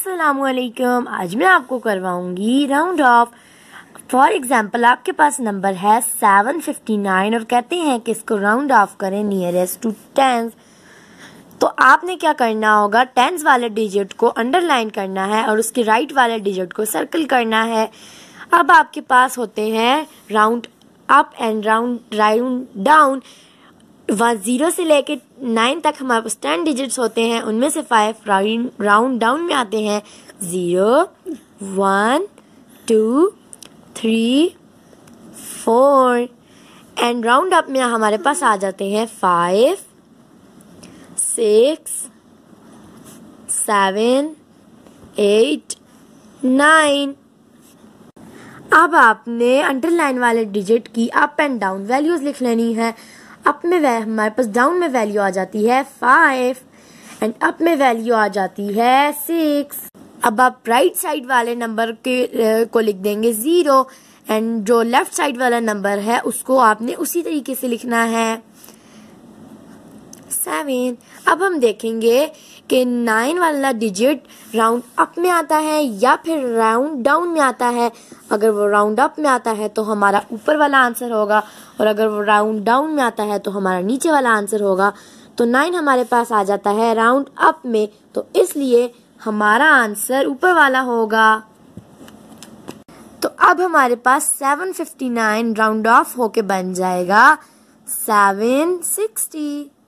वालेकुम आज मैं आपको करवाऊंगी राउंड ऑफ फॉर एग्जाम्पल आपके पास नंबर है सेवन फिफ्टी नाइन और कहते हैं कि इसको राउंड ऑफ करें नियरेस्ट टू टें तो आपने क्या करना होगा टेंस वाले डिजिट को अंडरलाइन करना है और उसके राइट right वाले डिजिट को सर्कल करना है अब आपके पास होते हैं round up and round round down one zero से लेके नाइन तक हमारे पास टेन डिजिट्स होते हैं उनमें से फाइव राउंड राउंड डाउन में आते हैं zero one two three four and round up में हमारे पास आ जाते हैं five six seven eight nine अब आपने अंडरलाइन वाले डिजिट की अप एंड डाउन वैल्यूज़ लिख लेनी है अप में हमारे पास डाउन में वैल्यू आ जाती है फाइव एंड अप में वैल्यू आ जाती है सिक्स अब आप राइट साइड वाले नंबर के को लिख देंगे ज़ीरो एंड जो लेफ्ट साइड वाला नंबर है उसको आपने उसी तरीके से लिखना है सेवन अब हम देखेंगे कि नाइन वाला डिजिट राउंड अप में आता है या फिर राउंड डाउन में आता है अगर वो राउंड अप में आता है तो हमारा ऊपर वाला आंसर होगा और अगर वो राउंड डाउन में आता है तो हमारा नीचे वाला आंसर होगा तो नाइन हमारे पास आ जाता है राउंड अप में तो इसलिए हमारा आंसर ऊपर वाला होगा तो अब हमारे पास 759 राउंड ऑफ होके बन जाएगा 760